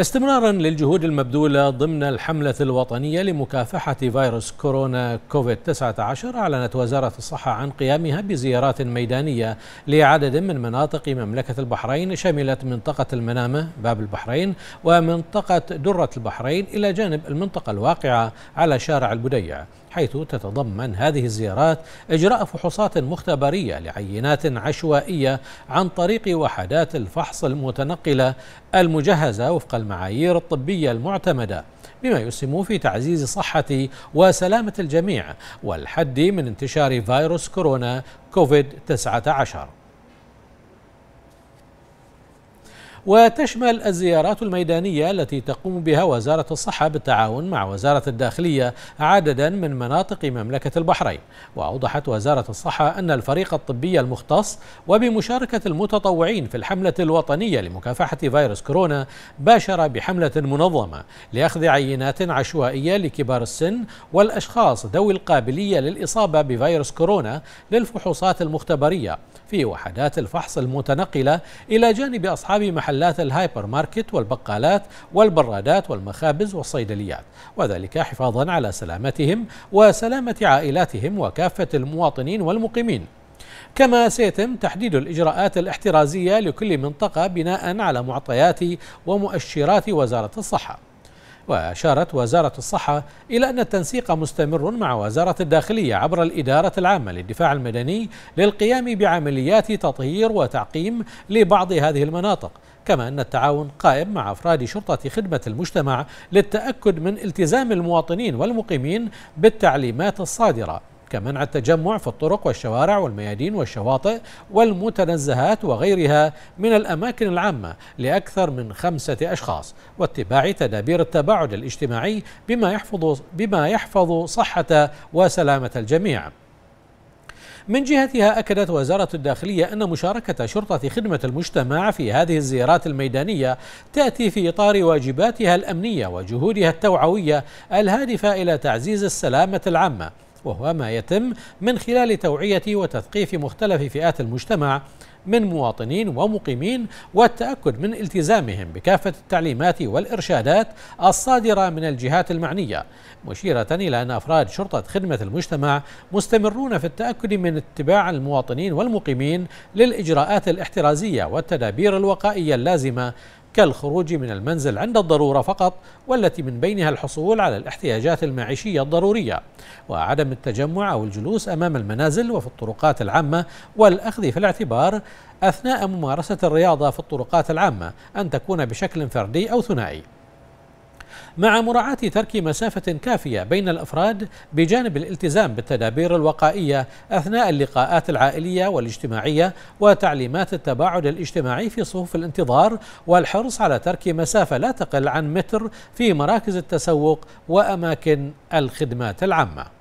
استمرارا للجهود المبذولة ضمن الحملة الوطنية لمكافحة فيروس كورونا كوفيد 19 أعلنت وزارة الصحة عن قيامها بزيارات ميدانية لعدد من مناطق مملكة البحرين شملت منطقة المنامة باب البحرين ومنطقة درة البحرين إلى جانب المنطقة الواقعة على شارع البديع حيث تتضمن هذه الزيارات إجراء فحوصات مختبرية لعينات عشوائية عن طريق وحدات الفحص المتنقلة المجهزة وفق المعايير الطبية المعتمدة بما يسهم في تعزيز صحة وسلامة الجميع والحد من انتشار فيروس كورونا كوفيد 19 وتشمل الزيارات الميدانية التي تقوم بها وزارة الصحة بالتعاون مع وزارة الداخلية عددا من مناطق مملكة البحرين وأوضحت وزارة الصحة أن الفريق الطبي المختص وبمشاركة المتطوعين في الحملة الوطنية لمكافحة فيروس كورونا باشر بحملة منظمة لأخذ عينات عشوائية لكبار السن والأشخاص ذوي القابلية للإصابة بفيروس كورونا للفحوصات المختبرية في وحدات الفحص المتنقلة إلى جانب أصحاب محل محلات الهايبر ماركت والبقالات والبرادات والمخابز والصيدليات وذلك حفاظا على سلامتهم وسلامة عائلاتهم وكافة المواطنين والمقيمين كما سيتم تحديد الإجراءات الاحترازية لكل منطقة بناء على معطيات ومؤشرات وزارة الصحة وأشارت وزارة الصحة إلى أن التنسيق مستمر مع وزارة الداخلية عبر الإدارة العامة للدفاع المدني للقيام بعمليات تطهير وتعقيم لبعض هذه المناطق كما أن التعاون قائم مع أفراد شرطة خدمة المجتمع للتأكد من التزام المواطنين والمقيمين بالتعليمات الصادرة كمنع التجمع في الطرق والشوارع والميادين والشواطئ والمتنزهات وغيرها من الأماكن العامة لأكثر من خمسة أشخاص واتباع تدابير التباعد الاجتماعي بما يحفظ, بما يحفظ صحة وسلامة الجميع من جهتها أكدت وزارة الداخلية أن مشاركة شرطة خدمة المجتمع في هذه الزيارات الميدانية تأتي في إطار واجباتها الأمنية وجهودها التوعوية الهادفة إلى تعزيز السلامة العامة وهو ما يتم من خلال توعية وتثقيف مختلف فئات المجتمع من مواطنين ومقيمين والتأكد من التزامهم بكافة التعليمات والإرشادات الصادرة من الجهات المعنية مشيرة إلى أن أفراد شرطة خدمة المجتمع مستمرون في التأكد من اتباع المواطنين والمقيمين للإجراءات الاحترازية والتدابير الوقائية اللازمة كالخروج من المنزل عند الضرورة فقط والتي من بينها الحصول على الاحتياجات المعيشية الضرورية وعدم التجمع أو الجلوس أمام المنازل وفي الطرقات العامة والأخذ في الاعتبار أثناء ممارسة الرياضة في الطرقات العامة أن تكون بشكل فردي أو ثنائي مع مراعاة ترك مسافة كافية بين الأفراد بجانب الالتزام بالتدابير الوقائية أثناء اللقاءات العائلية والاجتماعية وتعليمات التباعد الاجتماعي في صفوف الانتظار والحرص على ترك مسافة لا تقل عن متر في مراكز التسوق وأماكن الخدمات العامة